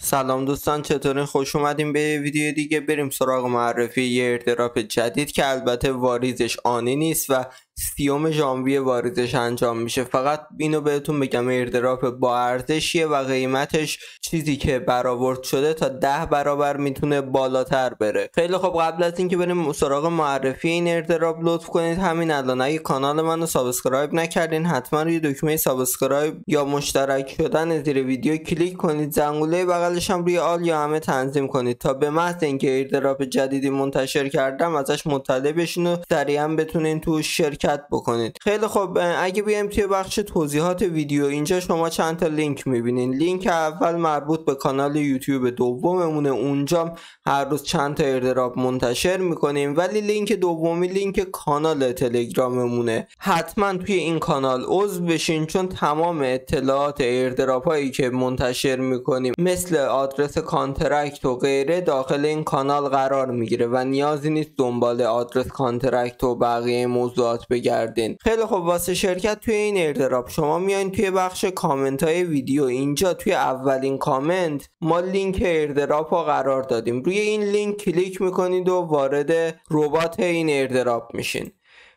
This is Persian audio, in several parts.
سلام دوستان چطورین خوش اومدیم به ویدیو دیگه بریم سراغ معرفی یه ارتراپ جدید که البته واریزش آنی نیست و سیوم ژانویه واردش انجام میشه فقط اینو بهتون بگم ایردراپ با ارزشیه و قیمتش چیزی که برآورد شده تا ده برابر میتونه بالاتر بره خیلی خب قبل از اینکه بریم سراغ معرفی این ایردراپ لطف کنید همین الان اگه کانال منو سابسکرایب نکردین حتما روی دکمه سابسکرایب یا مشترک شدن زیر ویدیو کلیک کنید زنگوله بغلش هم روی آل یا همه تنظیم کنید تا به محض اینکه ایردراپ جدیدی منتشر کردم ازش مطلع بشین و سریعا بتونین تو شرکت بکنید خیلی خب اگه بیایم توی بخش توضیحات ویدیو اینجا شما چند تا لینک میبینین لینک اول مربوط به کانال یوتیوب دوممونه اونجا هر روز چند تا ایردراپ منتشر میکنیم ولی لینک دومی لینک کانال تلگراممونه حتما توی این کانال عضو بشین چون تمام اطلاعات ایردراپ هایی که منتشر میکنیم مثل آدرس کانترکت و غیره داخل این کانال قرار میگیره و نیازی نیست دنبال آدرس کانترکت و بقیه موضوعات بگردین خیلی خب واسه شرکت توی این ایردراپ شما میایین توی بخش کامنت های ویدیو اینجا توی اولین کامنت ما لینک ایردراپ رو قرار دادیم روی این لینک کلیک میکنید و وارد ربات این ایردراپ میشین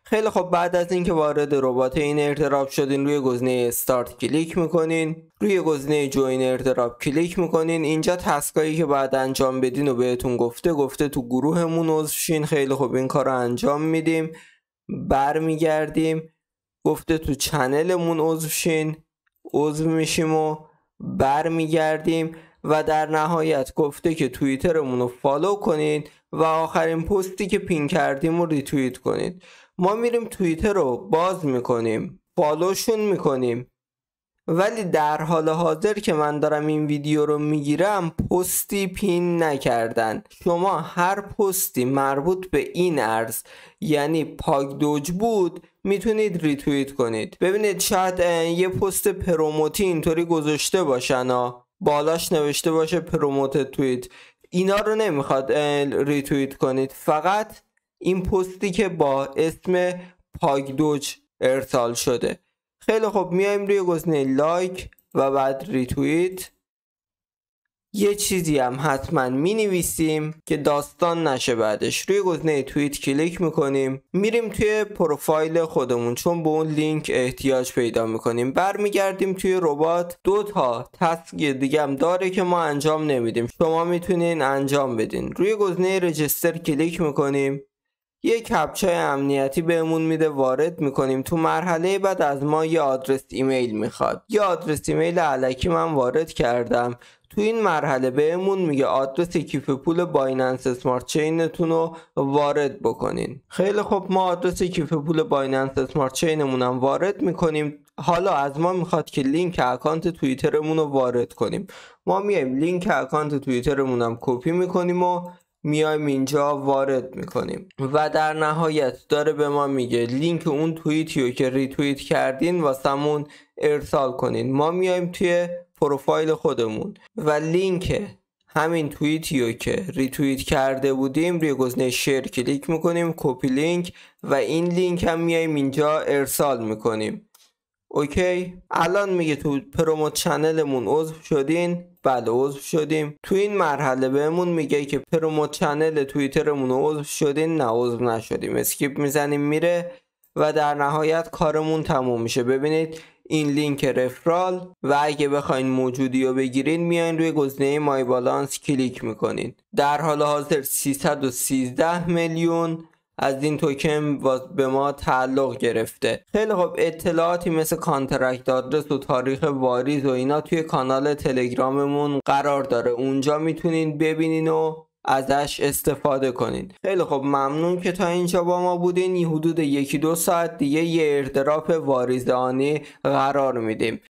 خیلی خب بعد از اینکه وارد ربات این ارتراب شدین روی گزینه استارت کلیک میکنین روی گزینه جوین ارتراب کلیک میکنین اینجا تسکایی که بعد انجام بدین و بهتون گفته گفته تو گروهمون عضو شین خیلی خب این کار رو انجام میدیم برمیگردیم گفته تو چنلمون عضو شین عضو میشیم و برمیگردیم و در نهایت گفته که توییترمون رو فالو کنید و آخرین پستی که پین کردیم رو ریتوییت کنید ما میریم توییتر رو باز میکنیم فالوشون میکنیم ولی در حال حاضر که من دارم این ویدیو رو میگیرم پستی پین نکردن شما هر پستی مربوط به این ارز یعنی پاک دوج بود میتونید ریتویت کنید ببینید شاید یه پست پروموتی اینطوری گذاشته باشن ها بالاش نوشته باشه پروموت توییت اینا رو نمیخواد ریتویت کنید فقط این پستی که با اسم پاک دوج ارسال شده خیلی خوب میایم روی گزینه لایک و بعد ریتویت یه چیزی هم حتما می نویسیم که داستان نشه بعدش روی گزینه توییت کلیک کنیم میریم توی پروفایل خودمون چون به اون لینک احتیاج پیدا میکنیم برمیگردیم توی ربات دو تا تسک دیگه هم داره که ما انجام نمیدیم شما میتونین انجام بدین روی گزینه رجستر کلیک کنیم یه کپچای امنیتی بهمون میده وارد میکنیم تو مرحله بعد از ما یه آدرس ایمیل میخواد یه آدرس ایمیل علکی من وارد کردم تو این مرحله بهمون میگه آدرس کیف پول بایننس اسمارت چینتون رو وارد بکنین خیلی خب ما آدرس کیف پول بایننس اسمارت چینمون هم وارد میکنیم حالا از ما میخواد که لینک اکانت توییترمون رو وارد کنیم ما میایم لینک اکانت توییترمون هم کپی میکنیم و میایم اینجا وارد میکنیم و در نهایت داره به ما میگه لینک اون توییتی رو که ریتوییت کردین واسمون ارسال کنین ما میایم توی پروفایل خودمون و لینک همین توییتی رو که ریتوییت کرده بودیم روی گزینه شیر کلیک میکنیم کپی لینک و این لینک هم میایم اینجا ارسال میکنیم اوکی الان میگه تو پرومو چنلمون عضو شدین بله عضو شدیم تو این مرحله بهمون میگه که پرومو چنل توییترمون عضو شدین نه عضو نشدیم اسکیپ میزنیم میره و در نهایت کارمون تموم میشه ببینید این لینک رفرال و اگه بخواین موجودی رو بگیرین میاین روی گزینه مای بالانس کلیک میکنین در حال حاضر 313 میلیون از این توکن به ما تعلق گرفته خیلی خب اطلاعاتی مثل کانترکت آدرس و تاریخ واریز و اینا توی کانال تلگراممون قرار داره اونجا میتونین ببینین و ازش استفاده کنین خیلی خب ممنون که تا اینجا با ما بودین حدود یکی دو ساعت دیگه یه ارتراف واریزانی قرار میدیم